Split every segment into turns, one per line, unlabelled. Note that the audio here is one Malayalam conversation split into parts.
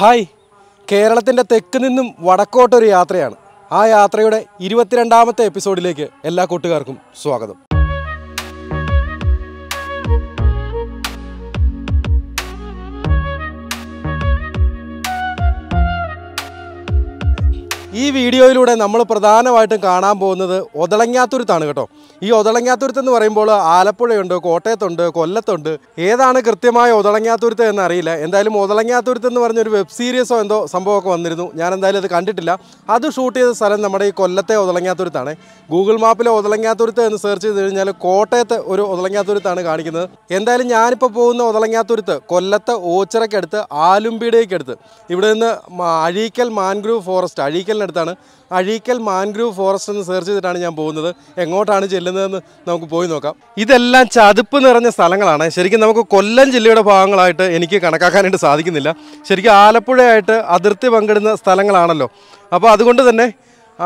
ഹായ് കേരളത്തിൻ്റെ തെക്ക് നിന്നും വടക്കോട്ടൊരു യാത്രയാണ് ആ യാത്രയുടെ ഇരുപത്തിരണ്ടാമത്തെ എപ്പിസോഡിലേക്ക് എല്ലാ കൂട്ടുകാർക്കും സ്വാഗതം ഈ വീഡിയോയിലൂടെ നമ്മൾ പ്രധാനമായിട്ടും കാണാൻ പോകുന്നത് ഒതളങ്ങാത്തുരുത്താണ് കേട്ടോ ഈ ഒതളങ്ങാത്തുരുത്ത് എന്ന് പറയുമ്പോൾ ആലപ്പുഴയുണ്ട് കോട്ടയത്തുണ്ട് കൊല്ലത്തുണ്ട് ഏതാണ് കൃത്യമായ ഒതളങ്ങാത്തുരുത്ത് അറിയില്ല എന്തായാലും ഒതളങ്ങാത്തുരുത്ത് എന്ന് പറഞ്ഞൊരു വെബ് സീരീസോ എന്തോ സംഭവമൊക്കെ വന്നിരുന്നു ഞാൻ എന്തായാലും അത് കണ്ടിട്ടില്ല അത് ഷൂട്ട് ചെയ്ത സ്ഥലം നമ്മുടെ ഈ കൊല്ലത്തെ ഒതളങ്ങാത്തുരുത്താണ് ഗൂഗിൾ മാപ്പിലെ ഒതളങ്ങാത്തുരുത്ത് എന്ന് സെർച്ച് ചെയ്ത് കഴിഞ്ഞാൽ കോട്ടയത്ത് ഒരു ഒതളങ്ങാത്തുരുത്താണ് കാണിക്കുന്നത് എന്തായാലും ഞാനിപ്പോൾ പോകുന്ന ഒതളങ്ങാത്തുരുത്ത് കൊല്ലത്തെ ഓച്ചിറക്കടുത്ത് ആലുംപിടേക്കടുത്ത് ഇവിടെ നിന്ന് അഴീക്കൽ മാൻഗ്രൂവ് ഫോറസ്റ്റ് അഴീക്കലിനടുത്ത് അടുത്താണ് അഴീക്കൽ മാൻഗ്രൂവ് ഫോറസ്റ്റ് എന്ന് സെർച്ച് ചെയ്തിട്ടാണ് ഞാൻ പോകുന്നത് എങ്ങോട്ടാണ് ചെല്ലുന്നതെന്ന് നമുക്ക് പോയി നോക്കാം ഇതെല്ലാം ചതുപ്പ് നിറഞ്ഞ സ്ഥലങ്ങളാണ് ശരിക്കും നമുക്ക് കൊല്ലം ജില്ലയുടെ ഭാഗങ്ങളായിട്ട് എനിക്ക് കണക്കാക്കാനായിട്ട് സാധിക്കുന്നില്ല ശരിക്കും ആലപ്പുഴയായിട്ട് അതിർത്തി പങ്കിടുന്ന സ്ഥലങ്ങളാണല്ലോ അപ്പോൾ അതുകൊണ്ട് തന്നെ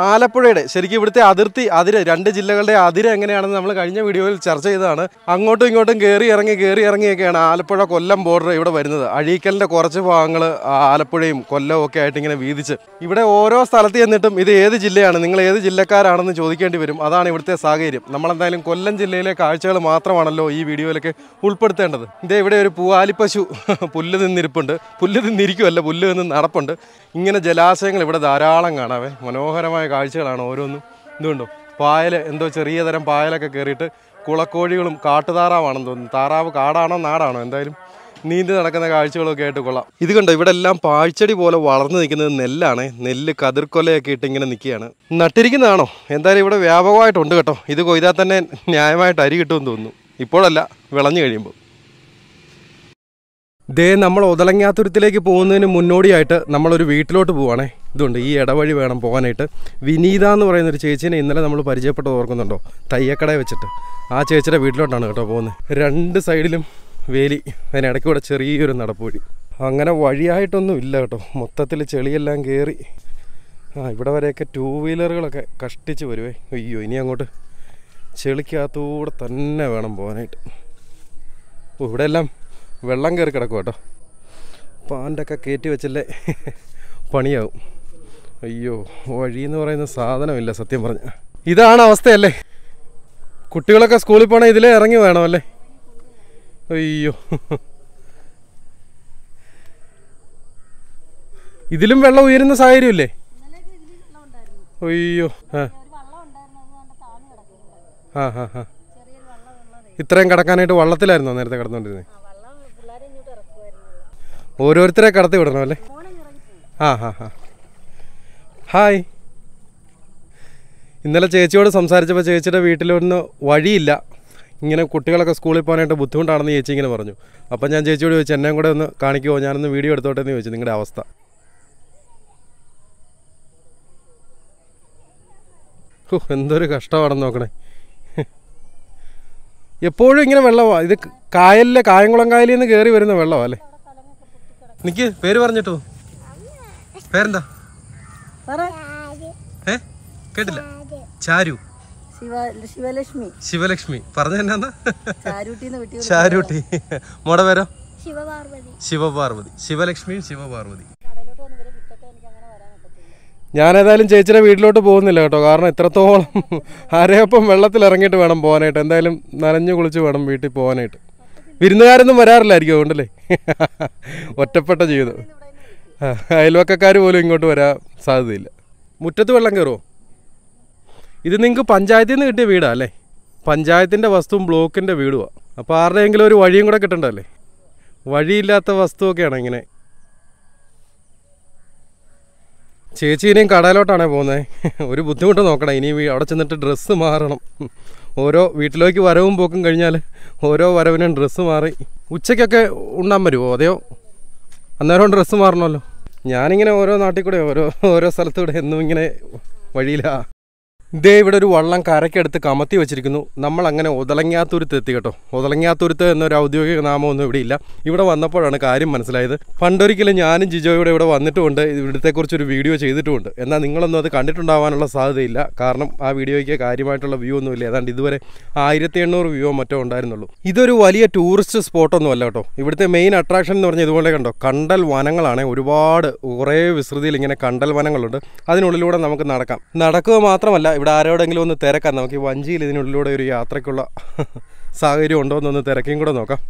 ആലപ്പുഴയുടെ ശരിക്കും ഇവിടുത്തെ അതിർത്തി അതിര് രണ്ട് ജില്ലകളുടെ അതിര് എങ്ങനെയാണെന്ന് നമ്മൾ കഴിഞ്ഞ വീഡിയോയിൽ ചർച്ച ചെയ്തതാണ് അങ്ങോട്ടും ഇങ്ങോട്ടും കയറി ഇറങ്ങി കയറി ഇറങ്ങിയൊക്കെയാണ് ആലപ്പുഴ കൊല്ലം ബോർഡർ ഇവിടെ വരുന്നത് അഴീക്കലിൻ്റെ കുറച്ച് ഭാഗങ്ങൾ ആലപ്പുഴയും കൊല്ലവും ഒക്കെ ആയിട്ട് ഇങ്ങനെ വീതിച്ച് ഇവിടെ ഓരോ സ്ഥലത്ത് ചെന്നിട്ടും ഇത് ഏത് ജില്ലയാണ് നിങ്ങൾ ഏത് ജില്ലക്കാരാണെന്ന് ചോദിക്കേണ്ടി വരും അതാണ് ഇവിടുത്തെ സാഹചര്യം നമ്മളെന്തായാലും കൊല്ലം ജില്ലയിലെ കാഴ്ചകൾ മാത്രമാണല്ലോ ഈ വീഡിയോയിലൊക്കെ ഉൾപ്പെടുത്തേണ്ടത് ഇതേ ഇവിടെ ഒരു പൂവാലിപ്പശു പുല്ല് നിന്നിരിപ്പുണ്ട് പുല്ല് നിന്നിരിക്കുമല്ല പുല്ല് നിന്ന് നടപ്പുണ്ട് ഇങ്ങനെ ജലാശയങ്ങൾ ഇവിടെ ധാരാളം കാണാവേ മനോഹരമായ മനോഹരമായ കാഴ്ചകളാണ് ഓരോന്നും എന്തുകൊണ്ടോ പായൽ എന്തോ ചെറിയ തരം പായലൊക്കെ കയറിയിട്ട് കുളക്കോഴികളും കാട്ടുതാറാവാണെന്ന് തോന്നുന്നു താറാവ് കാടാണോ നാടാണോ എന്തായാലും നീന്തി നടക്കുന്ന കാഴ്ചകളൊക്കെ ആയിട്ട് കൊള്ളാം ഇത് കണ്ടോ ഇവിടെ എല്ലാം പാഴ്ചടി പോലെ വളർന്നു നിൽക്കുന്നത് നെല്ലാണ് നെല്ല് കതിർക്കൊലയൊക്കെ ഇട്ട് ഇങ്ങനെ നിൽക്കുകയാണ് നട്ടിരിക്കുന്നതാണോ എന്തായാലും ഇവിടെ വ്യാപകമായിട്ടുണ്ട് കേട്ടോ ഇത് കൊയ്താൽ തന്നെ ന്യായമായിട്ട് അരി കിട്ടുമെന്ന് തോന്നുന്നു ഇപ്പോഴല്ല വിളഞ്ഞു കഴിയുമ്പോൾ ദേ നമ്മൾ ഒതലങ്ങാത്തുരത്തിലേക്ക് പോകുന്നതിന് മുന്നോടിയായിട്ട് നമ്മളൊരു വീട്ടിലോട്ട് പോവാണേ ഇതുണ്ട് ഈ ഇടവഴി വേണം പോകാനായിട്ട് വിനീത എന്ന് പറയുന്ന ഒരു ചേച്ചീനെ ഇന്നലെ നമ്മൾ പരിചയപ്പെട്ടത് ഓർക്കുന്നുണ്ടോ തയ്യക്കടയിൽ വെച്ചിട്ട് ആ ചേച്ചിയുടെ വീട്ടിലോട്ടാണ് കേട്ടോ പോകുന്നത് രണ്ട് സൈഡിലും വേലി അതിനിടയ്ക്ക് കൂടെ ചെറിയൊരു നടപ്പുവഴി അങ്ങനെ വഴിയായിട്ടൊന്നും ഇല്ല കേട്ടോ മൊത്തത്തിൽ ചെളിയെല്ലാം കയറി ആ ഇവിടെ വരെയൊക്കെ ടൂ വീലറുകളൊക്കെ കഷ്ടിച്ച് വരുവേ അയ്യോ ഇനി അങ്ങോട്ട് ചെളിക്കകത്തൂടെ തന്നെ വേണം പോകാനായിട്ട് ഇവിടെ എല്ലാം വെള്ളം കയറി കിടക്കും കേട്ടോ പാൻ്റൊക്കെ കയറ്റി വെച്ചല്ലേ പണിയാവും അയ്യോ വഴി എന്ന് പറയുന്ന സാധനമില്ല സത്യം പറഞ്ഞ ഇതാണ് അവസ്ഥയല്ലേ കുട്ടികളൊക്കെ സ്കൂളിൽ പോകണേ ഇതിലേ ഇറങ്ങി വേണമല്ലേ അയ്യോ ഇതിലും വെള്ളം ഉയരുന്ന സാഹചര്യമില്ലേ അയ്യോ ആ ഹാ ഹാ ഇത്രയും കിടക്കാനായിട്ട് വള്ളത്തിലായിരുന്നോ നേരത്തെ കിടന്നുകൊണ്ടിരുന്നത് ഓരോരുത്തരെ കടത്തി വിടണം അല്ലേ ആ ഹാ ഹാ ഹായ് ഇന്നലെ ചേച്ചിയോട് സംസാരിച്ചപ്പോൾ ചേച്ചിയുടെ വീട്ടിലൊന്ന് വഴിയില്ല ഇങ്ങനെ കുട്ടികളൊക്കെ സ്കൂളിൽ പോകാനായിട്ട് ബുദ്ധിമുട്ടാണെന്ന് ചേച്ചി ഇങ്ങനെ പറഞ്ഞു അപ്പം ഞാൻ ചേച്ചിയോട് ചോദിച്ചു എന്നെയും കൂടെ ഒന്ന് കാണിക്കുമോ ഞാനൊന്ന് വീഡിയോ എടുത്തോട്ടെ എന്ന് ചോദിച്ചു നിങ്ങളുടെ അവസ്ഥ എന്തൊരു കഷ്ടമാണെന്ന് നോക്കണേ എപ്പോഴും ഇങ്ങനെ വെള്ളമാണ് ഇത് കായലിലെ കായംകുളം കായലിൽ നിന്ന് കയറി വരുന്ന വെള്ളമാണ് അല്ലേ നിക്ക് പേര് പറഞ്ഞിട്ടോ പേരെന്താ ഏ കേട്ടില്ല ചാരു ശിവലക്ഷ്മി ശിവലക്ഷ്മി പറഞ്ഞ എന്നാ ചാരൂട്ടി മോടെ പേരോ ശിവപാർവതി ശിവലക്ഷ്മിയും ശിവപാർവതി ഞാൻ ഏതായാലും ചേച്ചിയുടെ വീട്ടിലോട്ട് പോകുന്നില്ല കേട്ടോ കാരണം ഇത്രത്തോളം ആരെയൊപ്പം വെള്ളത്തിൽ ഇറങ്ങിയിട്ട് വേണം പോകാനായിട്ട് എന്തായാലും നനഞ്ഞു കുളിച്ച് വേണം വീട്ടിൽ പോകാനായിട്ട് വിരുന്നുകാരൊന്നും വരാറില്ലായിരിക്കും അതുകൊണ്ടല്ലേ ഒറ്റപ്പെട്ട ജീവിതം അയൽവക്കക്കാർ പോലും ഇങ്ങോട്ട് വരാൻ സാധ്യതയില്ല മുറ്റത്ത് വെള്ളം കയറുമോ ഇത് നിങ്ങൾക്ക് പഞ്ചായത്തിൽ നിന്ന് കിട്ടിയ വീടാ അല്ലേ പഞ്ചായത്തിൻ്റെ വസ്തുവും ബ്ലോക്കിൻ്റെ വീടുമാണ് അപ്പോൾ ആരുടെയെങ്കിലും ഒരു വഴിയും കൂടെ കിട്ടണ്ടല്ലേ വഴിയില്ലാത്ത വസ്തുവൊക്കെയാണ് ഇങ്ങനെ ചേച്ചി ഇനിയും കടയിലോട്ടാണേ പോകുന്നത് ഒരു ബുദ്ധിമുട്ട് നോക്കണം ഇനി അവിടെ ചെന്നിട്ട് ഡ്രസ്സ് മാറണം ഓരോ വീട്ടിലേക്ക് വരവും പോക്കും കഴിഞ്ഞാൽ ഓരോ വരവിനും ഡ്രസ്സ് മാറി ഉച്ചയ്ക്കൊക്കെ ഉണ്ണാൻ വരുമോ അതെയോ അന്നേരം ഡ്രസ്സ് മാറണമല്ലോ ഞാനിങ്ങനെ ഓരോ നാട്ടിൽ കൂടെ ഓരോ ഓരോ സ്ഥലത്തൂടെ എന്നും ഇങ്ങനെ വഴിയിലാണ് ദേ ഇവിടെ ഒരു വള്ളം കരക്കെടുത്ത് കമത്തി വെച്ചിരിക്കുന്നു നമ്മൾ അങ്ങനെ ഒതലങ്ങാത്തൂരത്ത് എത്തി കേട്ടോ ഒതലങ്ങാത്തൂരത്ത് എന്നൊരു ഔദ്യോഗിക നാമമൊന്നും ഇവിടെ ഇല്ല ഇവിടെ വന്നപ്പോഴാണ് കാര്യം മനസ്സിലായത് പണ്ടൊരിക്കലും ഞാനും ജിജോ ഇവിടെ വന്നിട്ടുമുണ്ട് ഇവിടത്തെക്കുറിച്ചൊരു വീഡിയോ ചെയ്തിട്ടുമുണ്ട് എന്നാൽ നിങ്ങളൊന്നും അത് കണ്ടിട്ടുണ്ടാവാനുള്ള സാധ്യതയില്ല കാരണം ആ വീഡിയോയ്ക്ക് കാര്യമായിട്ടുള്ള വ്യൂ ഒന്നുമില്ല ഏതാണ്ട് ഇതുവരെ ആയിരത്തി എണ്ണൂറ് വ്യൂ മറ്റോ ഉണ്ടായിരുന്നുള്ളൂ ഇതൊരു വലിയ ടൂറിസ്റ്റ് സ്പോട്ടൊന്നും അല്ല കേട്ടോ ഇവിടുത്തെ മെയിൻ അട്രാക്ഷൻ എന്ന് പറഞ്ഞാൽ ഇതുപോലെ കണ്ടോ കണ്ടൽ വനങ്ങളാണ് ഒരുപാട് കുറേ വിസ്തൃതിയിൽ ഇങ്ങനെ കണ്ടൽ വനങ്ങളുണ്ട് അതിനുള്ളിലൂടെ നമുക്ക് നടക്കാം നടക്കുക മാത്രമല്ല ഇവിടെ ആരോടെങ്കിലും ഒന്ന് തിരക്കാം നമുക്ക് ഈ വഞ്ചിയിൽ ഇതിനുള്ളിലൂടെ ഒരു യാത്രയ്ക്കുള്ള സാഹചര്യം ഉണ്ടോ എന്നൊന്ന് തിരക്കും കൂടെ നോക്കാം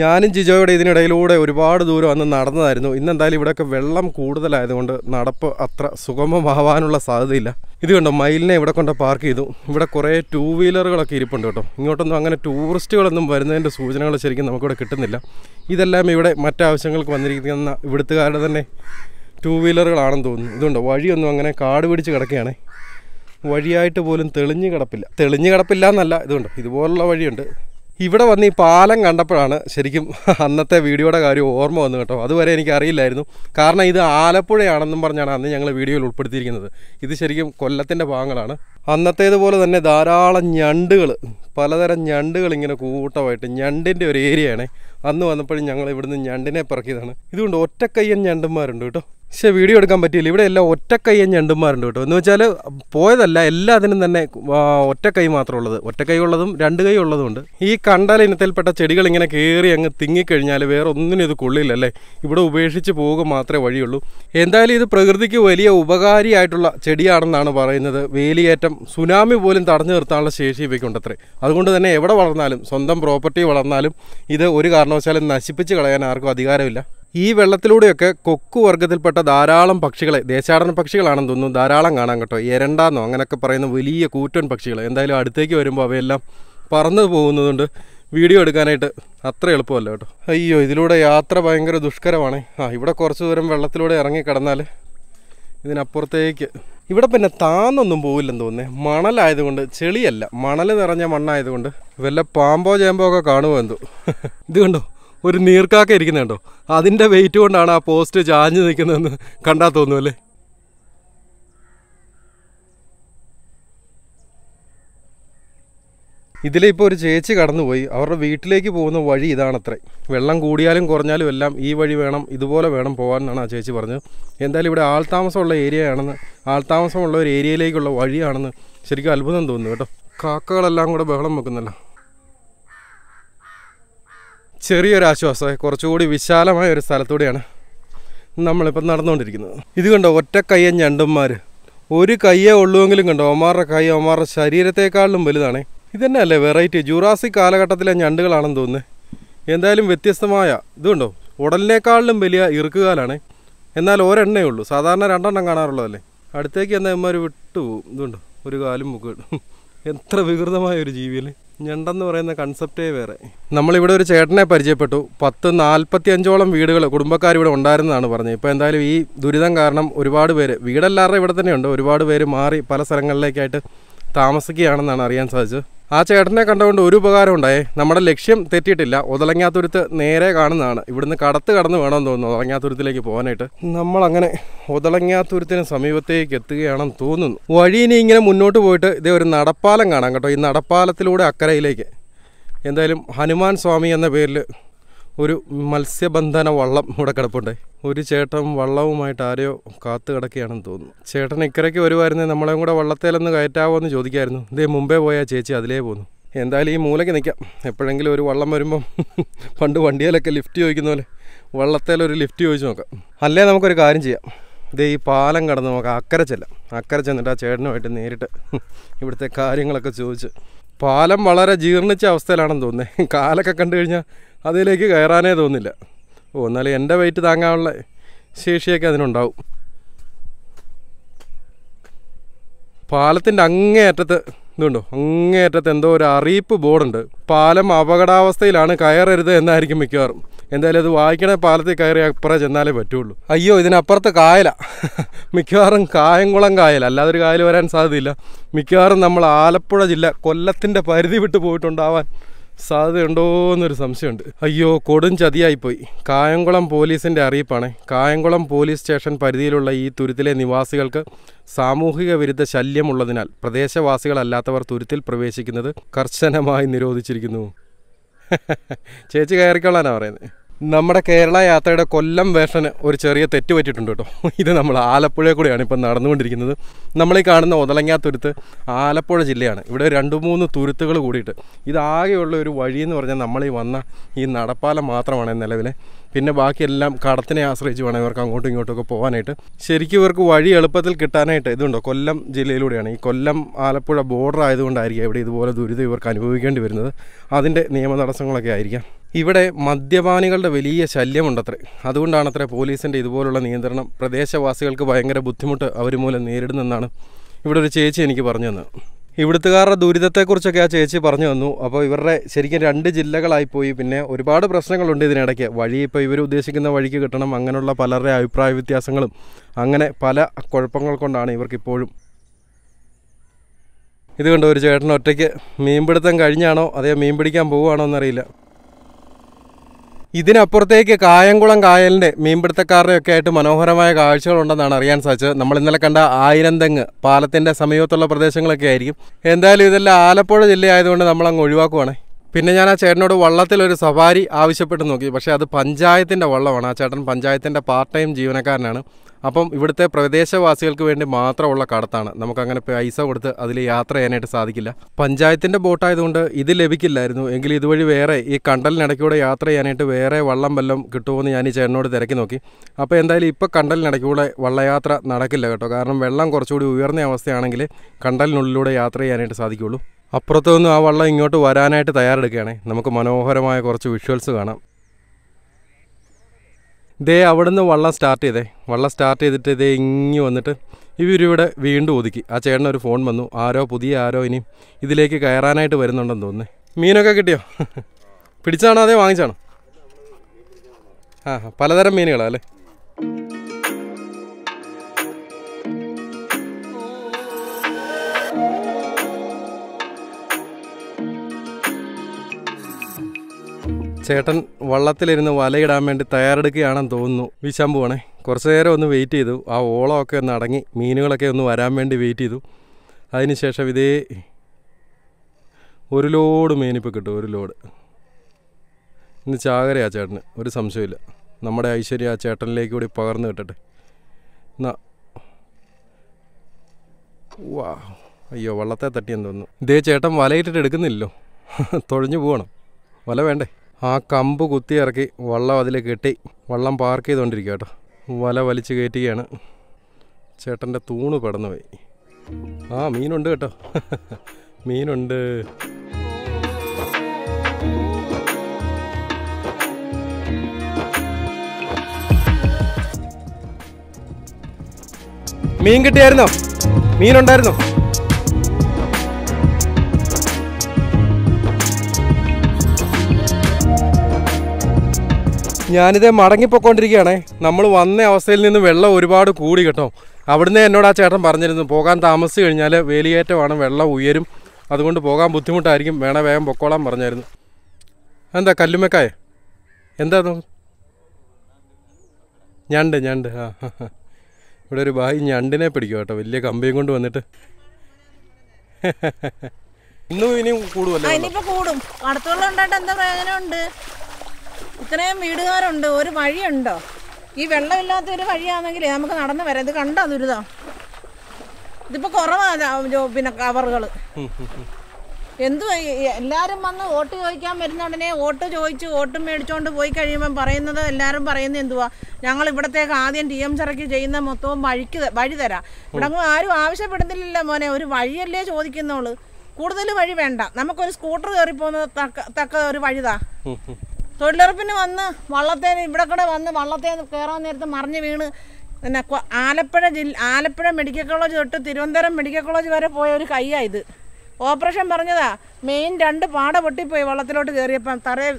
ഞാനും ജിജോയുടെ ഇതിനിടയിലൂടെ ഒരുപാട് ദൂരം അന്ന് നടന്നതായിരുന്നു ഇന്നെന്തായാലും ഇവിടെയൊക്കെ വെള്ളം കൂടുതലായതുകൊണ്ട് നടപ്പ് അത്ര സുഗമമാവാനുള്ള സാധ്യതയില്ല ഇത് കണ്ടോ മയിലിനെ ഇവിടെ കൊണ്ട് പാർക്ക് ചെയ്തു ഇവിടെ കുറേ ടൂ വീലറുകളൊക്കെ ഇരിപ്പുണ്ട് കേട്ടോ ഇങ്ങോട്ടൊന്നും അങ്ങനെ ടൂറിസ്റ്റുകളൊന്നും വരുന്നതിൻ്റെ സൂചനകൾ ശരിക്കും നമുക്കിവിടെ കിട്ടുന്നില്ല ഇതെല്ലാം ഇവിടെ മറ്റാവശ്യങ്ങൾക്ക് വന്നിരിക്കുന്ന ഇവിടുത്തുകാരുടെ തന്നെ ടൂ വീലറുകളാണെന്ന് തോന്നുന്നു ഇതുണ്ടോ വഴിയൊന്നും അങ്ങനെ കാട് പിടിച്ച് കിടക്കുകയാണ് വഴിയായിട്ട് പോലും തെളിഞ്ഞു കിടപ്പില്ല തെളിഞ്ഞു കിടപ്പില്ല എന്നല്ല ഇതുണ്ട് ഇതുപോലുള്ള വഴിയുണ്ട് ഇവിടെ വന്ന് ഈ പാലം കണ്ടപ്പോഴാണ് ശരിക്കും അന്നത്തെ വീഡിയോയുടെ കാര്യം ഓർമ്മ വന്നു കേട്ടോ അതുവരെ എനിക്ക് അറിയില്ലായിരുന്നു കാരണം ഇത് ആലപ്പുഴയാണെന്നും പറഞ്ഞാണ് അന്ന് ഞങ്ങൾ വീഡിയോയിൽ ഉൾപ്പെടുത്തിയിരിക്കുന്നത് ഇത് ശരിക്കും കൊല്ലത്തിൻ്റെ ഭാഗങ്ങളാണ് അന്നത്തേതുപോലെ തന്നെ ധാരാളം ഞണ്ടുകൾ പലതരം ഞണ്ടുകൾ ഇങ്ങനെ കൂട്ടമായിട്ട് ഞണ്ടിൻ്റെ ഒരു ഏരിയയാണ് അന്ന് വന്നപ്പോഴും ഞങ്ങൾ ഇവിടുന്ന് ഞണ്ടിനെ പിറക്കിയതാണ് ഇതുകൊണ്ട് ഒറ്റക്കയ്യൻ ഞണ്ടന്മാരുണ്ട് കേട്ടോ പക്ഷേ വീഡിയോ എടുക്കാൻ പറ്റിയില്ല ഇവിടെ എല്ലാം ഒറ്റക്കൈയും ഞണ്ടുമാരുണ്ട് കേട്ടോ എന്ന് വെച്ചാൽ പോയതല്ല എല്ലാത്തിനും തന്നെ ഒറ്റക്കൈ മാത്രമേ ഉള്ളത് ഒറ്റക്കൈ ഉള്ളതും രണ്ട് കൈ ഉള്ളതും ഉണ്ട് ഈ കണ്ടല ഇനത്തിൽപ്പെട്ട ചെടികൾ ഇങ്ങനെ കയറി അങ്ങ് തിങ്ങിക്കഴിഞ്ഞാൽ വേറെ ഒന്നിനും ഇത് കൊള്ളില്ലല്ലേ ഇവിടെ ഉപേക്ഷിച്ച് പോവുക മാത്രമേ വഴിയുള്ളൂ എന്തായാലും ഇത് പ്രകൃതിക്ക് വലിയ ഉപകാരിയായിട്ടുള്ള ചെടിയാണെന്നാണ് പറയുന്നത് വേലിയേറ്റം സുനാമി പോലും തടഞ്ഞു നിർത്താനുള്ള ശേഷി ഇവയ്ക്കുണ്ടത്രേ അതുകൊണ്ട് തന്നെ എവിടെ വളർന്നാലും സ്വന്തം പ്രോപ്പർട്ടി വളർന്നാലും ഇത് ഒരു കാരണവശാലും നശിപ്പിച്ച് കളയാൻ ആർക്കും അധികാരമില്ല ഈ വെള്ളത്തിലൂടെയൊക്കെ കൊക്കു വർഗ്ഗത്തിൽപ്പെട്ട ധാരാളം പക്ഷികളെ ദേശാടന പക്ഷികളാണെന്ന് തോന്നുന്നു ധാരാളം കാണാൻ കേട്ടോ എരണ്ടാന്നോ അങ്ങനെയൊക്കെ പറയുന്ന വലിയ കൂറ്റൻ പക്ഷികൾ എന്തായാലും അടുത്തേക്ക് വരുമ്പോൾ അവയെല്ലാം പറന്നു പോകുന്നതുകൊണ്ട് വീഡിയോ എടുക്കാനായിട്ട് അത്ര എളുപ്പമല്ല കേട്ടോ അയ്യോ ഇതിലൂടെ യാത്ര ഭയങ്കര ദുഷ്കരമാണ് ആ ഇവിടെ കുറച്ച് ദൂരം വെള്ളത്തിലൂടെ ഇറങ്ങി കിടന്നാൽ ഇതിനപ്പുറത്തേക്ക് ഇവിടെ പിന്നെ താന്നൊന്നും പോവില്ലെന്ന് തോന്നുന്നേ മണലായതുകൊണ്ട് ചെളിയല്ല മണൽ നിറഞ്ഞ മണ്ണായതുകൊണ്ട് വല്ല പാമ്പോ ചേമ്പോ ഒക്കെ കാണുമോ എന്തോ ഇത് കണ്ടോ ഒരു നീർക്കാക്ക ഇരിക്കുന്നുണ്ടോ അതിൻ്റെ വെയിറ്റ് കൊണ്ടാണ് ആ പോസ്റ്റ് ചാഞ്ഞ് നിൽക്കുന്നതെന്ന് കണ്ടാൽ തോന്നുമല്ലേ ഇതിലിപ്പോൾ ഒരു ചേച്ചി കടന്നുപോയി അവരുടെ വീട്ടിലേക്ക് പോകുന്ന വഴി ഇതാണത്രേ വെള്ളം കൂടിയാലും കുറഞ്ഞാലും എല്ലാം ഈ വഴി വേണം ഇതുപോലെ വേണം പോകാൻ എന്നാണ് ആ ചേച്ചി പറഞ്ഞത് എന്തായാലും ഇവിടെ ആൾത്താമസമുള്ള ഏരിയ ആണെന്ന് ആൾത്താമസമുള്ള ഒരു ഏരിയയിലേക്കുള്ള വഴിയാണെന്ന് ശരിക്കും അത്ഭുതം തോന്നുന്നു കേട്ടോ കാക്കകളെല്ലാം കൂടെ ബഹളം വെക്കുന്നല്ലോ ചെറിയൊരു ആശ്വാസം കുറച്ചുകൂടി വിശാലമായ ഒരു സ്ഥലത്തൂടെയാണ് നമ്മളിപ്പോൾ നടന്നുകൊണ്ടിരിക്കുന്നത് ഇത് കണ്ടോ ഒറ്റ കയ്യൻ ഞണ്ടന്മാർ ഒരു കയ്യേ ഉള്ളുവെങ്കിലും കണ്ടോ ഒമാറുടെ കൈ ഒമാറുടെ ശരീരത്തെക്കാളിലും വലുതാണേ ഇതന്നെയല്ലേ വെറൈറ്റി ജൂറാസിക് കാലഘട്ടത്തിലെ ഞണ്ടുകളാണെന്ന് തോന്നുന്നത് എന്തായാലും വ്യത്യസ്തമായ ഇതുണ്ടോ ഉടലിനേക്കാളിലും വലിയ ഇറുക്കുകാലാണ് എന്നാൽ ഒരെണ്ണേ ഉള്ളൂ സാധാരണ രണ്ടെണ്ണം കാണാറുള്ളതല്ലേ അടുത്തേക്ക് എന്നാൽ ഇമ്മ വിട്ടുപോകും ഇതുണ്ടോ ഒരു കാലും മുക്കും എത്ര വികൃതമായ ഒരു ജീവിയല്ലേ ഞണ്ടെന്ന് പറയുന്ന കൺസെപ്റ്റേ വേറെ നമ്മളിവിടെ ഒരു ചേട്ടനെ പരിചയപ്പെട്ടു പത്ത് നാൽപ്പത്തി അഞ്ചോളം വീടുകൾ കുടുംബക്കാർ ഇവിടെ ഉണ്ടായിരുന്നതാണ് പറഞ്ഞത് ഇപ്പോൾ എന്തായാലും ഈ ദുരിതം കാരണം ഒരുപാട് പേര് വീടെല്ലാവരുടെ ഇവിടെ തന്നെയുണ്ട് ഒരുപാട് പേര് മാറി പല സ്ഥലങ്ങളിലേക്കായിട്ട് താമസിക്കുകയാണെന്നാണ് അറിയാൻ സാധിച്ചത് ആ ചേട്ടനെ കണ്ടുകൊണ്ട് ഒരു ഉപകാരം ഉണ്ടായേ നമ്മുടെ ലക്ഷ്യം തെറ്റിയിട്ടില്ല ഒതലങ്ങാത്തുരുത്ത് നേരെ കാണുന്നതാണ് ഇവിടുന്ന് കടത്ത് കടന്ന് വേണമെന്ന് തോന്നുന്നു ഒതലങ്ങാത്തുരുത്തിലേക്ക് പോകാനായിട്ട് നമ്മളങ്ങനെ ഒതലങ്ങാത്തുരുത്തിന് സമീപത്തേക്ക് എത്തുകയാണെന്ന് തോന്നുന്നു വഴി ഇനി ഇങ്ങനെ മുന്നോട്ട് പോയിട്ട് ഇതേ ഒരു നടപ്പാലം കാണാം കേട്ടോ ഈ നടപ്പാലത്തിലൂടെ അക്കരയിലേക്ക് എന്തായാലും ഹനുമാൻ സ്വാമി എന്ന പേരിൽ ഒരു മത്സ്യബന്ധന വള്ളം ഇവിടെ കിടപ്പുണ്ട് ഒരു ചേട്ടൻ വള്ളവുമായിട്ട് ആരെയോ കാത്തു കിടക്കുകയാണെന്ന് തോന്നുന്നു ചേട്ടൻ ഇക്കരയ്ക്ക് വരുമായിരുന്നേ നമ്മളെയും കൂടെ വള്ളത്തേലൊന്ന് കയറ്റാവോ എന്ന് ചോദിക്കായിരുന്നു ഇതേ മുമ്പേ പോയാ ചേച്ചി അതിലേ പോന്നു എന്തായാലും ഈ മൂലയ്ക്ക് നിൽക്കാം എപ്പോഴെങ്കിലും ഒരു വള്ളം വരുമ്പം പണ്ട് വണ്ടിയിലൊക്കെ ലിഫ്റ്റ് ചോദിക്കുന്ന പോലെ വള്ളത്തേലൊരു ലിഫ്റ്റ് ചോദിച്ചു നോക്കാം അല്ലേ നമുക്കൊരു കാര്യം ചെയ്യാം ഇതേ ഈ പാലം കടന്ന് നോക്കാം അക്കരെ ചെല്ലാം അക്കരെ ചെന്നിട്ട് ആ ചേട്ടനുമായിട്ട് നേരിട്ട് ഇവിടുത്തെ കാര്യങ്ങളൊക്കെ ചോദിച്ച് പാലം വളരെ ജീർണിച്ച അവസ്ഥയിലാണെന്ന് തോന്നുന്നത് കാലൊക്കെ കണ്ടു കഴിഞ്ഞാൽ അതിലേക്ക് കയറാനേ തോന്നില്ല ഓ എന്നാലും എൻ്റെ വെയിറ്റ് താങ്ങാനുള്ള ശേഷിയൊക്കെ അതിനുണ്ടാവും പാലത്തിൻ്റെ അങ്ങേയറ്റത്ത് ഇതുണ്ടോ അങ്ങേയറ്റത്ത് എന്തോ ഒരു അറിയിപ്പ് ബോർഡുണ്ട് പാലം അപകടാവസ്ഥയിലാണ് കയറരുത് എന്നായിരിക്കും മിക്കവാറും എന്തായാലും അത് വായിക്കണ പാലത്തിൽ കയറി അപ്പുറം ചെന്നാലേ പറ്റുള്ളൂ അയ്യോ ഇതിനപ്പുറത്ത് കായല മിക്കവാറും കായംകുളം കായൽ ഒരു കായൽ വരാൻ സാധ്യതയില്ല മിക്കവാറും നമ്മൾ ആലപ്പുഴ ജില്ല കൊല്ലത്തിൻ്റെ പരിധി വിട്ട് പോയിട്ടുണ്ടാവാൻ സാധ്യതയുണ്ടോ എന്നൊരു സംശയമുണ്ട് അയ്യോ കൊടും ചതിയായിപ്പോയി കായംകുളം പോലീസിൻ്റെ അറിയിപ്പാണ് കായംകുളം പോലീസ് സ്റ്റേഷൻ പരിധിയിലുള്ള ഈ തുരുത്തിലെ നിവാസികൾക്ക് സാമൂഹിക വിരുദ്ധ ശല്യമുള്ളതിനാൽ പ്രദേശവാസികളല്ലാത്തവർ തുരുത്തിൽ പ്രവേശിക്കുന്നത് കർശനമായി നിരോധിച്ചിരിക്കുന്നു ചേച്ചി കയറിക്കൊള്ളാനാണ് പറയുന്നത് നമ്മുടെ കേരള യാത്രയുടെ കൊല്ലം വേഷന് ഒരു ചെറിയ തെറ്റ് പറ്റിയിട്ടുണ്ട് കേട്ടോ ഇത് നമ്മൾ ആലപ്പുഴയിൽ കൂടെയാണ് ഇപ്പം നടന്നുകൊണ്ടിരിക്കുന്നത് നമ്മളീ കാണുന്ന ഒതലങ്ങാ തുരുത്ത് ആലപ്പുഴ ജില്ലയാണ് ഇവിടെ രണ്ട് മൂന്ന് തുരുത്തുകൾ കൂടിയിട്ട് ഇതാകെയുള്ള ഒരു വഴി എന്ന് പറഞ്ഞാൽ നമ്മളീ വന്ന ഈ നടപ്പാലം മാത്രമാണ് നിലവിലെ പിന്നെ ബാക്കിയെല്ലാം കടത്തിനെ ആശ്രയിച്ച് വേണം ഇവർക്ക് അങ്ങോട്ടും ഇങ്ങോട്ടൊക്കെ പോകാനായിട്ട് ശരിക്കും ഇവർക്ക് വഴി എളുപ്പത്തിൽ കിട്ടാനായിട്ട് ഇതുണ്ടോ കൊല്ലം ജില്ലയിലൂടെയാണ് ഈ കൊല്ലം ആലപ്പുഴ ബോർഡർ ആയതുകൊണ്ടായിരിക്കും ഇവിടെ ഇതുപോലെ ദുരിതം ഇവർക്ക് അനുഭവിക്കേണ്ടി വരുന്നത് അതിൻ്റെ നിയമ തടസ്സങ്ങളൊക്കെ ആയിരിക്കാം ഇവിടെ മദ്യപാനികളുടെ വലിയ ശല്യമുണ്ടത്രേ അത്ര പോലീസിൻ്റെ ഇതുപോലുള്ള നിയന്ത്രണം പ്രദേശവാസികൾക്ക് ഭയങ്കര ബുദ്ധിമുട്ട് അവർ മൂലം നേരിടുന്നെന്നാണ് ഇവിടെ ഒരു ചേച്ചി എനിക്ക് പറഞ്ഞു തന്നത് ഇവിടുത്തുകാരുടെ ദുരിതത്തെക്കുറിച്ചൊക്കെ ആ ചേച്ചി പറഞ്ഞു തന്നു അപ്പോൾ ഇവരുടെ ശരിക്കും രണ്ട് ജില്ലകളായി പോയി പിന്നെ ഒരുപാട് പ്രശ്നങ്ങളുണ്ട് ഇതിനിടയ്ക്ക് വഴി ഇപ്പോൾ ഇവർ ഉദ്ദേശിക്കുന്ന വഴിക്ക് കിട്ടണം അങ്ങനെയുള്ള പലരുടെ അഭിപ്രായ വ്യത്യാസങ്ങളും അങ്ങനെ പല കുഴപ്പങ്ങൾ കൊണ്ടാണ് ഇവർക്കിപ്പോഴും ഇത് കണ്ട ഒരു ചേട്ടൻ ഒറ്റയ്ക്ക് മീൻപിടുത്തം കഴിഞ്ഞാണോ അതേ മീൻ പിടിക്കാൻ പോവുകയാണോ എന്നറിയില്ല ഇതിനപ്പുറത്തേക്ക് കായംകുളം കായലിൻ്റെ മീൻപിടുത്തക്കാരുടെ ഒക്കെ ആയിട്ട് മനോഹരമായ കാഴ്ചകളുണ്ടെന്നാണ് അറിയാൻ സാധിച്ചത് നമ്മൾ ഇന്നലെ കണ്ട ആയിരം തെങ്ങ് പാലത്തിൻ്റെ സമീപത്തുള്ള പ്രദേശങ്ങളൊക്കെ ആയിരിക്കും എന്തായാലും ഇതെല്ലാം ആലപ്പുഴ ജില്ലയായതുകൊണ്ട് നമ്മളങ്ങ് ഒഴിവാക്കുവാണേ പിന്നെ ഞാൻ ആ ചേട്ടനോട് വള്ളത്തിലൊരു സവാരി ആവശ്യപ്പെട്ട് നോക്കി പക്ഷേ അത് പഞ്ചായത്തിൻ്റെ വള്ളമാണ് ആ ചേട്ടൻ പഞ്ചായത്തിൻ്റെ പാർട്ട് ടൈം ജീവനക്കാരനാണ് അപ്പം ഇവിടുത്തെ പ്രദേശവാസികൾക്ക് വേണ്ടി മാത്രമുള്ള കടത്താണ് നമുക്കങ്ങനെ പൈസ കൊടുത്ത് അതിൽ യാത്ര ചെയ്യാനായിട്ട് സാധിക്കില്ല പഞ്ചായത്തിൻ്റെ ബോട്ടായതുകൊണ്ട് ഇത് ലഭിക്കില്ലായിരുന്നു എങ്കിൽ ഇതുവഴി വേറെ ഈ കണ്ടലിനടയ്ക്കൂടെ യാത്ര ചെയ്യാനായിട്ട് വേറെ വള്ളം വല്ലം കിട്ടുമെന്ന് ഞാൻ ഈ ചേട്ടനോട് തിരക്കി നോക്കി അപ്പോൾ എന്തായാലും ഇപ്പോൾ കണ്ടലിനടയ്ക്കൂടെ വള്ളയാത്ര നടക്കില്ല കേട്ടോ കാരണം വെള്ളം കുറച്ചുകൂടി ഉയർന്ന അവസ്ഥയാണെങ്കിൽ കണ്ടലിനുള്ളിലൂടെ യാത്ര ചെയ്യാനായിട്ട് സാധിക്കുള്ളൂ അപ്പുറത്തു ആ വള്ളം ഇങ്ങോട്ട് വരാനായിട്ട് തയ്യാറെടുക്കുകയാണെങ്കിൽ നമുക്ക് മനോഹരമായ കുറച്ച് വിഷ്വൽസ് കാണാം ഇതേ അവിടുന്ന് വള്ളം സ്റ്റാർട്ട് ചെയ്തേ വള്ളം സ്റ്റാർട്ട് ചെയ്തിട്ട് ഇതേ ഇങ്ങി വന്നിട്ട് ഇവരിവിടെ വീണ്ടും ഒതുക്കി ആ ചേട്ടൻ ഒരു ഫോൺ വന്നു ആരോ പുതിയ ആരോ ഇനി ഇതിലേക്ക് കയറാനായിട്ട് വരുന്നുണ്ടെന്ന് തോന്നുന്നേ മീനൊക്കെ കിട്ടിയോ പിടിച്ചാണോ അതേ വാങ്ങിച്ചാണോ ആ പലതരം മീനുകളാണ് അല്ലേ ചേട്ടൻ വള്ളത്തിലിരുന്ന് വലയിടാൻ വേണ്ടി തയ്യാറെടുക്കുകയാണെന്ന് തോന്നുന്നു വിശാമ്പുവാണേ കുറച്ച് നേരം ഒന്ന് വെയിറ്റ് ചെയ്തു ആ ഓളമൊക്കെ ഒന്ന് അടങ്ങി മീനുകളൊക്കെ ഒന്ന് വരാൻ വേണ്ടി വെയിറ്റ് ചെയ്തു അതിനുശേഷം ഇതേ ഒരു ലോഡ് മീനിപ്പോൾ കിട്ടും ഒരു ലോഡ് ഇന്ന് ചാകരയാ ചേട്ടന് ഒരു സംശയമില്ല നമ്മുടെ ഐശ്വര്യ ആ ചേട്ടനിലേക്ക് കൂടി പകർന്നു കിട്ടട്ടെ എന്നാ വാ അയ്യോ വള്ളത്തെ തട്ടിയെന്ന് തോന്നുന്നു ഇതേ ചേട്ടൻ വലയിട്ടിട്ട് എടുക്കുന്നില്ലല്ലോ തൊഴിഞ്ഞു പോകണം വല വേണ്ടേ ആ കമ്പ് കുത്തി ഇറക്കി വള്ളം അതിൽ കെട്ടി വള്ളം പാർക്ക് ചെയ്തുകൊണ്ടിരിക്കുക കേട്ടോ വല വലിച്ച് കയറ്റുകയാണ് ചേട്ടൻ്റെ തൂണ് പടന്നു പോയി ആ മീനുണ്ട് കേട്ടോ മീനുണ്ട് മീൻ കിട്ടിയായിരുന്നോ മീനുണ്ടായിരുന്നോ ഞാനിത് മടങ്ങിപ്പോയിക്കൊണ്ടിരിക്കുകയാണേ നമ്മൾ വന്ന അവസ്ഥയിൽ നിന്ന് വെള്ളം ഒരുപാട് കൂടി കേട്ടോ അവിടുന്ന് എന്നോട് ആ ചേട്ടൻ പറഞ്ഞിരുന്നു പോകാൻ താമസിച്ച് കഴിഞ്ഞാൽ വേലിയേറ്റമാണ് വെള്ളം ഉയരും അതുകൊണ്ട് പോകാൻ ബുദ്ധിമുട്ടായിരിക്കും വേണ വേഗം പൊക്കോളാൻ പറഞ്ഞായിരുന്നു എന്താ കല്ലുമ്മക്കായ എന്താ ഞണ്ട് ഞണ്ട് ആ ഇവിടെ ഒരു ഭായി ഞണ്ടിനെ പിടിക്കും കേട്ടോ വലിയ കമ്പിയും കൊണ്ട് വന്നിട്ട് ഇന്നും ഇനിയും കൂടുമല്ലോ
കൂടും അടുത്തുള്ള ഉണ്ടായിട്ട് ഇത്രയും വീടുകാരുണ്ട് ഒരു വഴിയുണ്ടോ ഈ വെള്ളമില്ലാത്ത ഒരു വഴിയാണെങ്കിൽ നമുക്ക് നടന്നു വരാം ഇത് കണ്ടോ ദുരിതം ഇതിപ്പോ കുറവാണ് പിന്നെ കവറുകൾ എന്തു എല്ലാവരും വന്ന് വോട്ട് ചോദിക്കാൻ വരുന്ന ഉടനെ വോട്ട് ചോദിച്ച് വോട്ട് മേടിച്ചോണ്ട് പോയി കഴിയുമ്പോൾ പറയുന്നത് എല്ലാവരും പറയുന്നത് എന്തുവാ ഞങ്ങൾ ഇവിടത്തേക്ക് ആദ്യം ടി എം ചിറക്കി ചെയ്യുന്ന മൊത്തവും വഴിക്ക് വഴി തരാം ഇവിടെ ആരും ആവശ്യപ്പെടുന്നില്ല മോനെ ഒരു വഴിയല്ലേ ചോദിക്കുന്നുള്ളു കൂടുതൽ വഴി വേണ്ട നമുക്കൊരു സ്കൂട്ടർ കയറി പോകുന്നത് തക്ക തക്ക ഒരു വഴിതാ തൊഴിലുറപ്പിന് വന്ന് വള്ളത്തേന് ഇവിടെ കൂടെ വന്ന് വള്ളത്തേന്ന് കയറാൻ നേരത്ത് മറിഞ്ഞ് വീണ് പിന്നെ ആലപ്പുഴ ജില്ല ആലപ്പുഴ മെഡിക്കൽ കോളേജ് തൊട്ട് തിരുവനന്തപുരം മെഡിക്കൽ കോളേജ് വരെ പോയ ഒരു കൈയാ ഇത് ഓപ്പറേഷൻ പറഞ്ഞതാ മെയിൻ രണ്ട് പാട പൊട്ടിപ്പോയി വള്ളത്തിലോട്ട് കയറിയപ്പം തറയെ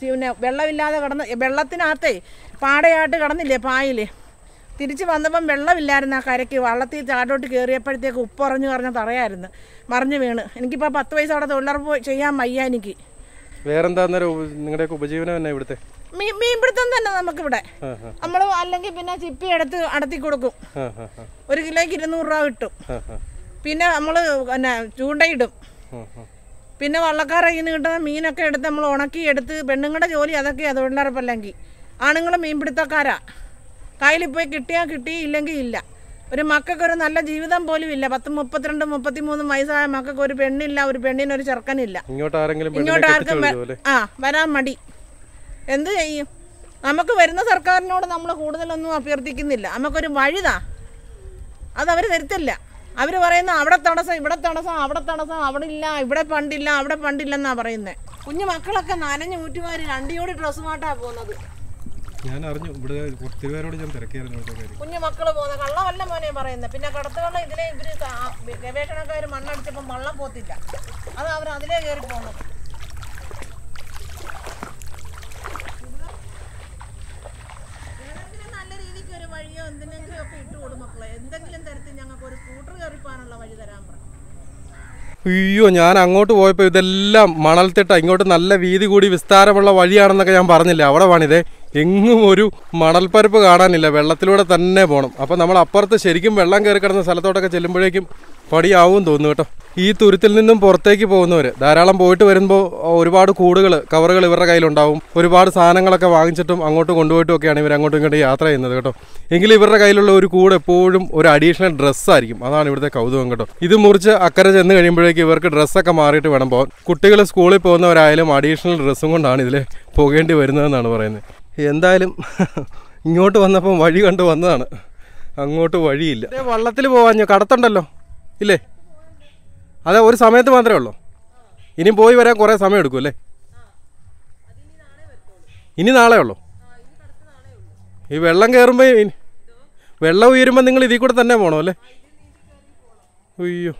പിന്നെ വെള്ളമില്ലാതെ കിടന്ന് വെള്ളത്തിനകത്തെ പാടയായിട്ട് കിടന്നില്ലേ പായിൽ തിരിച്ച് വന്നപ്പം വെള്ളമില്ലായിരുന്നു ആ കരയ്ക്ക് വള്ളത്തിൽ ചാടോട്ട് കയറിയപ്പോഴത്തേക്ക് ഉപ്പറഞ്ഞു പറഞ്ഞ തറയായിരുന്നു മറിഞ്ഞു വീണ് എനിക്കിപ്പോൾ പത്ത് വയസ്സ് അവിടെ തൊഴിലുറപ്പ് ചെയ്യാൻ വയ്യ എനിക്ക് വേറെന്താ അല്ലെങ്കിൽ പിന്നെ ചിപ്പി എടുത്ത് അടത്തി കൊടുക്കും ഒരു കിലോയ്ക്ക് ഇരുന്നൂറ് രൂപ കിട്ടും പിന്നെ നമ്മൾ പിന്നെ ചൂണ്ടയിടും പിന്നെ വള്ളക്കാരെ നിന്ന് കിട്ടുന്ന മീനൊക്കെ എടുത്ത് നമ്മൾ ഉണക്കി എടുത്ത് പെണ്ണുങ്ങളുടെ ജോലി അതൊക്കെ അതുകൊണ്ടറപ്പല്ലെങ്കിൽ ആണുങ്ങൾ മീൻപിടുത്തക്കാരാ കയ്യിൽ പോയി കിട്ടിയാൽ കിട്ടി ഇല്ലെങ്കിൽ ഇല്ല ഒരു മക്കൾക്കൊരു നല്ല ജീവിതം പോലും ഇല്ല പത്ത് മുപ്പത്തിരണ്ട് മുപ്പത്തിമൂന്നും വയസ്സായ മക്കൾക്ക് ഒരു പെണ്ണില്ല ഒരു പെണ്ണിന് ഒരു ചെറുക്കനില്ല
ഇങ്ങോട്ട് ആർക്കും
ആ വരാൻ മടി എന്ത് ചെയ്യും നമുക്ക് വരുന്ന സർക്കാരിനോട് നമ്മൾ കൂടുതലൊന്നും അഭ്യർത്ഥിക്കുന്നില്ല നമുക്കൊരു വഴിതാ അതവർ തരുത്തില്ല അവർ പറയുന്ന അവിടെ തടസ്സം ഇവിടെ തടസ്സം അവിടെ തടസ്സം അവിടെ ഇല്ല ഇവിടെ പണ്ടില്ല അവിടെ പണ്ടില്ലെന്നാണ് പറയുന്നത് കുഞ്ഞു മക്കളൊക്കെ നനഞ്ഞു ഊറ്റുകാർ രണ്ടിയോടി ഡ്രസ്സുമായിട്ടാണ് പോകുന്നത്
ഞാൻ അറിഞ്ഞു ഇവിടെ ഒത്തിരി പേരോട് ഞാൻ തിരക്കിയായിരുന്നു
കുഞ്ഞു മക്കള് പോകുന്ന കള്ളമല്ല മോനെ പറയുന്നത് പിന്നെ കടത്തുകള്ള ഇതിലെ ഇവര് ഗവേഷണക്കാർ മണ്ണടിച്ചപ്പോ വള്ളം പോത്തില്ല അത് അവർ അതിലേ കയറി പോകുന്നത് നല്ല ഒരു മക്കളെ എന്തെങ്കിലും തരത്തിൽ
വഴി തരാൻ പറഞ്ഞു അയ്യോ ഞാൻ അങ്ങോട്ട് പോയപ്പോൾ ഇതെല്ലാം മണൽത്തിട്ട ഇങ്ങോട്ട് നല്ല വീതി കൂടി വിസ്താരമുള്ള വഴിയാണെന്നൊക്കെ ഞാൻ പറഞ്ഞില്ല അവിടെ വേണിതേ എങ്ങും ഒരു മണൽപ്പരപ്പ് കാണാനില്ല വെള്ളത്തിലൂടെ തന്നെ പോകണം അപ്പോൾ നമ്മൾ അപ്പുറത്ത് ശരിക്കും വെള്ളം കയറി കിടന്ന സ്ഥലത്തോട്ടൊക്കെ ചെല്ലുമ്പോഴേക്കും പടിയാവും തോന്നുന്നു കേട്ടോ ഈ തുരുത്തിൽ നിന്നും പുറത്തേക്ക് പോകുന്നവർ ധാരാളം പോയിട്ട് വരുമ്പോൾ ഒരുപാട് കൂടുകൾ കവറുകൾ ഇവരുടെ കയ്യിലുണ്ടാവും ഒരുപാട് സാധനങ്ങളൊക്കെ വാങ്ങിച്ചിട്ടും അങ്ങോട്ട് കൊണ്ടുപോയിട്ടും ഒക്കെയാണ് ഇവർ അങ്ങോട്ടും ഇങ്ങോട്ട് യാത്ര ചെയ്യുന്നത് കേട്ടോ എങ്കിലും ഇവരുടെ കയ്യിലുള്ള ഒരു കൂട് എപ്പോഴും ഒരു അഡീഷണൽ ഡ്രസ്സായിരിക്കും അതാണ് ഇവിടുത്തെ കൗതുകം കേട്ടോ ഇത് മുറിച്ച് അക്കരെ ചെന്ന് കഴിയുമ്പോഴേക്കും ഇവർക്ക് ഡ്രസ്സൊക്കെ മാറിയിട്ട് വേണം പോകാൻ കുട്ടികൾ സ്കൂളിൽ പോകുന്നവരായാലും അഡീഷണൽ ഡ്രസ്സും കൊണ്ടാണ് ഇതിൽ പോകേണ്ടി വരുന്നതെന്നാണ് പറയുന്നത് എന്തായാലും ഇങ്ങോട്ട് വന്നപ്പം വഴി കണ്ട് വന്നതാണ് അങ്ങോട്ട് വഴിയില്ല വള്ളത്തിൽ പോവാഞ്ഞോ കടത്തുണ്ടല്ലോ ഇല്ലേ അതെ ഒരു സമയത്ത് മാത്രമേ ഉള്ളൂ ഇനി പോയി വരാൻ കുറേ സമയം എടുക്കും അല്ലേ ഇനി നാളെ ഉള്ളു ഈ വെള്ളം കയറുമ്പോൾ വെള്ളം ഉയരുമ്പോൾ നിങ്ങൾ ഇതിൽ കൂടെ തന്നെ പോകണം അല്ലേ അയ്യോ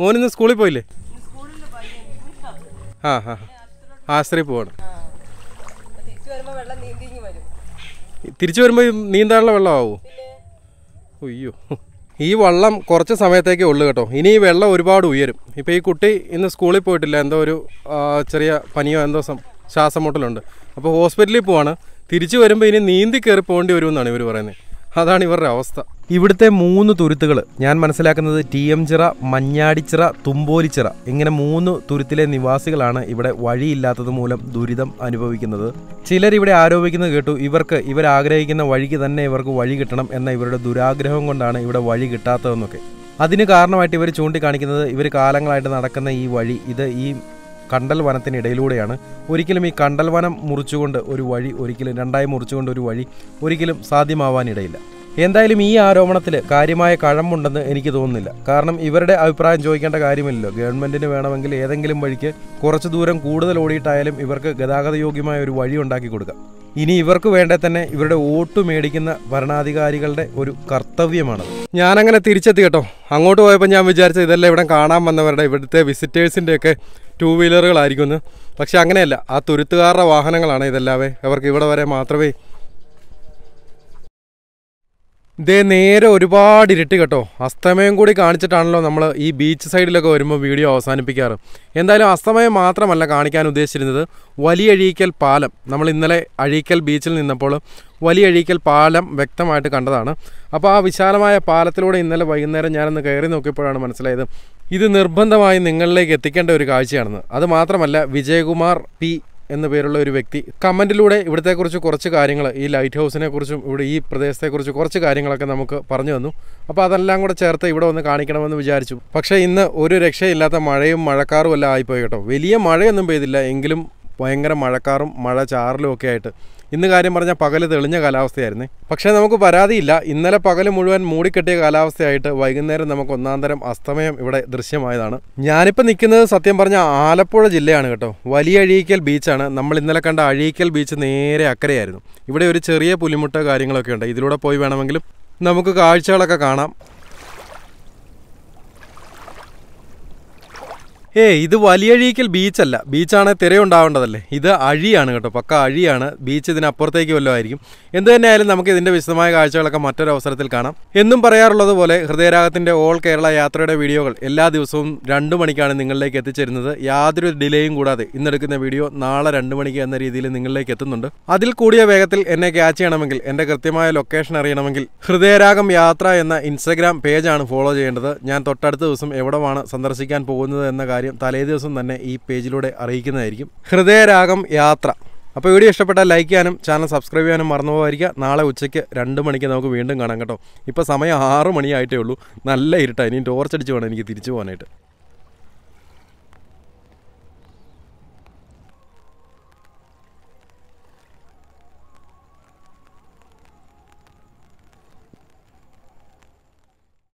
മോനിന്ന് സ്കൂളിൽ പോയില്ലേ ആ ആ ആശ്രയി പോകണം തിരിച്ചു വരുമ്പോ നീന്താനുള്ള വെള്ളമാവോ അയ്യോ ഈ വള്ളം കുറച്ച് സമയത്തേക്കേ ഉള്ളു കേട്ടോ ഇനി ഈ വെള്ളം ഒരുപാട് ഉയരും ഇപ്പൊ ഈ കുട്ടി ഇന്ന് സ്കൂളിൽ പോയിട്ടില്ല എന്തോ ഒരു ചെറിയ പനിയോ എന്തോ ശ്വാസം മുട്ടലുണ്ട് അപ്പോൾ ഹോസ്പിറ്റലിൽ പോവാണ് തിരിച്ചു വരുമ്പോൾ ഇനി നീന്തി കയറി പോകേണ്ടി വരുമെന്നാണ് ഇവർ പറയുന്നത് അതാണ് ഇവരുടെ അവസ്ഥ ഇവിടുത്തെ മൂന്ന് തുരുത്തുകൾ ഞാൻ മനസ്സിലാക്കുന്നത് ടി എം ചിറ മഞ്ഞാടിച്ചിറ തുമ്പോലിച്ചിറ ഇങ്ങനെ മൂന്ന് തുരുത്തിലെ നിവാസികളാണ് ഇവിടെ വഴിയില്ലാത്തത് മൂലം ദുരിതം അനുഭവിക്കുന്നത് ചിലർ ഇവിടെ ആരോപിക്കുന്നത് കേട്ടു ഇവർക്ക് ഇവർ ആഗ്രഹിക്കുന്ന വഴിക്ക് തന്നെ ഇവർക്ക് വഴി കിട്ടണം എന്ന ഇവരുടെ ദുരാഗ്രഹം കൊണ്ടാണ് ഇവിടെ വഴി കിട്ടാത്തതെന്നൊക്കെ അതിന് കാരണമായിട്ട് ഇവർ ചൂണ്ടിക്കാണിക്കുന്നത് ഇവർ കാലങ്ങളായിട്ട് നടക്കുന്ന ഈ വഴി ഇത് ഈ കണ്ടൽ വനത്തിനിടയിലൂടെയാണ് ഒരിക്കലും ഈ കണ്ടൽ വനം മുറിച്ചുകൊണ്ട് ഒരു വഴി ഒരിക്കലും രണ്ടായി മുറിച്ചുകൊണ്ട് ഒരു വഴി ഒരിക്കലും സാധ്യമാവാനിടയില്ല എന്തായാലും ഈ ആരോപണത്തിൽ കാര്യമായ കഴമ്പുണ്ടെന്ന് എനിക്ക് തോന്നുന്നില്ല കാരണം ഇവരുടെ അഭിപ്രായം ചോദിക്കേണ്ട കാര്യമില്ലല്ലോ ഗവൺമെന്റിന് വേണമെങ്കിൽ ഏതെങ്കിലും വഴിക്ക് കുറച്ച് ദൂരം കൂടുതൽ ഓടിയിട്ടായാലും ഇവർക്ക് ഗതാഗതയോഗ്യമായ ഒരു വഴി ഉണ്ടാക്കി കൊടുക്കാം ഇനി ഇവർക്ക് വേണ്ട തന്നെ ഇവരുടെ വോട്ട് മേടിക്കുന്ന ഭരണാധികാരികളുടെ ഒരു കർത്തവ്യമാണത് ഞാനങ്ങനെ തിരിച്ചെത്തി കേട്ടോ അങ്ങോട്ട് പോയപ്പോൾ ഞാൻ വിചാരിച്ചത് ഇതെല്ലാം ഇവിടെ കാണാൻ വന്നവരുടെ ഇവിടുത്തെ വിസിറ്റേഴ്സിൻ്റെയൊക്കെ ടൂ വീലറുകളായിരിക്കുമെന്ന് പക്ഷേ അങ്ങനെയല്ല ആ തുരുത്തുകാരുടെ വാഹനങ്ങളാണ് ഇതെല്ലാവേ അവർക്ക് ഇവിടെ വരെ മാത്രമേ ഇതേ നേരെ ഒരുപാട് ഇരുട്ട് കേട്ടോ അസ്തമയം കൂടി കാണിച്ചിട്ടാണല്ലോ നമ്മൾ ഈ ബീച്ച് സൈഡിലൊക്കെ വരുമ്പോൾ വീഡിയോ അവസാനിപ്പിക്കാറ് എന്തായാലും അസ്തമയം മാത്രമല്ല കാണിക്കാൻ ഉദ്ദേശിച്ചിരുന്നത് വലിയ അഴീക്കൽ പാലം നമ്മൾ ഇന്നലെ അഴീക്കൽ ബീച്ചിൽ നിന്നപ്പോൾ വലിയ അഴീക്കൽ പാലം വ്യക്തമായിട്ട് കണ്ടതാണ് അപ്പോൾ ആ വിശാലമായ പാലത്തിലൂടെ ഇന്നലെ വൈകുന്നേരം ഞാനൊന്ന് കയറി നോക്കിയപ്പോഴാണ് മനസ്സിലായത് ഇത് നിർബന്ധമായി നിങ്ങളിലേക്ക് എത്തിക്കേണ്ട ഒരു കാഴ്ചയാണെന്ന് അതുമാത്രമല്ല വിജയകുമാർ പി എന്ന പേരുള്ള ഒരു വ്യക്തി കമൻറ്റിലൂടെ ഇവിടത്തെക്കുറിച്ച് കുറച്ച് കാര്യങ്ങൾ ഈ ലൈറ്റ് ഹൗസിനെ കുറിച്ചും ഇവിടെ ഈ പ്രദേശത്തെക്കുറിച്ച് കുറച്ച് കാര്യങ്ങളൊക്കെ നമുക്ക് പറഞ്ഞു തന്നു അപ്പോൾ അതെല്ലാം കൂടെ ചേർത്ത് ഇവിടെ ഒന്ന് കാണിക്കണമെന്ന് വിചാരിച്ചു പക്ഷേ ഇന്ന് ഒരു രക്ഷയില്ലാത്ത മഴയും മഴക്കാറും എല്ലാം ആയിപ്പോയി കേട്ടോ വലിയ മഴയൊന്നും പെയ്തില്ല എങ്കിലും ഭയങ്കര മഴക്കാറും മഴ ചാറലും ഒക്കെ ആയിട്ട് ഇന്ന് കാര്യം പറഞ്ഞാൽ പകൽ തെളിഞ്ഞ കാലാവസ്ഥയായിരുന്നു പക്ഷേ നമുക്ക് പരാതിയില്ല ഇന്നലെ പകൽ മുഴുവൻ മൂടിക്കെട്ടിയ കാലാവസ്ഥയായിട്ട് വൈകുന്നേരം നമുക്ക് ഒന്നാന്തരം അസ്തമയം ഇവിടെ ദൃശ്യമായതാണ് ഞാനിപ്പോൾ നിൽക്കുന്നത് സത്യം പറഞ്ഞാൽ ആലപ്പുഴ ജില്ലയാണ് കേട്ടോ വലിയ അഴീക്കൽ ബീച്ചാണ് നമ്മൾ ഇന്നലെ കണ്ട അഴീക്കൽ ബീച്ച് നേരെ അക്കരയായിരുന്നു ഇവിടെ ഒരു ചെറിയ പുലിമുട്ട കാര്യങ്ങളൊക്കെ ഉണ്ട് ഇതിലൂടെ പോയി വേണമെങ്കിലും നമുക്ക് കാഴ്ചകളൊക്കെ കാണാം ഏ ഇത് വലിയഴീക്കൽ ബീച്ചല്ല ബീച്ചാണ് തിരയുണ്ടാവേണ്ടതല്ലേ ഇത് അഴിയാണ് കേട്ടോ പക്ക അഴിയാണ് ബീച്ച് ഇതിനപ്പുറത്തേക്ക് വല്ലതും ആയിരിക്കും എന്ത് തന്നെയായാലും നമുക്ക് ഇതിൻ്റെ വിശദമായ കാഴ്ചകളൊക്കെ മറ്റൊരു അവസരത്തിൽ കാണാം എന്നും പറയാറുള്ളത് പോലെ ഹൃദയരാഗത്തിൻ്റെ ഓൾ കേരള യാത്രയുടെ വീഡിയോകൾ എല്ലാ ദിവസവും രണ്ട് മണിക്കാണ് നിങ്ങളിലേക്ക് എത്തിച്ചേരുന്നത് യാതൊരു ഡിലേയും കൂടാതെ ഇന്നെടുക്കുന്ന വീഡിയോ നാളെ രണ്ട് മണിക്ക് എന്ന രീതിയിൽ നിങ്ങളിലേക്ക് എത്തുന്നുണ്ട് അതിൽ കൂടിയ വേഗത്തിൽ എന്നെ ക്യാച്ച് ചെയ്യണമെങ്കിൽ എൻ്റെ കൃത്യമായ ലൊക്കേഷൻ അറിയണമെങ്കിൽ ഹൃദയരാഗം യാത്ര എന്ന ഇൻസ്റ്റഗ്രാം പേജാണ് ഫോളോ ചെയ്യേണ്ടത് ഞാൻ തൊട്ടടുത്ത ദിവസം എവിടമാണ് സന്ദർശിക്കാൻ പോകുന്നത് എന്ന കാര്യം തലേ ദിവസം തന്നെ ഈ പേജിലൂടെ അറിയിക്കുന്നതായിരിക്കും ഹൃദയരാഗം യാത്ര അപ്പോൾ വീഡിയോ ഇഷ്ടപ്പെട്ടാൽ ലൈക്ക് ചെയ്യാനും ചാനൽ സബ്സ്ക്രൈബ് ചെയ്യാനും മറന്നു പോകാതിരിക്കുക നാളെ ഉച്ചയ്ക്ക് രണ്ട് മണിക്ക് നമുക്ക് വീണ്ടും കാണാം കേട്ടോ ഇപ്പോൾ സമയം ആറ് മണിയായിട്ടേ ഉള്ളൂ നല്ല ഇരുട്ടാണ് ഇനി ടോർച്ചടിച്ച് വേണം എനിക്ക് തിരിച്ചു പോകാനായിട്ട്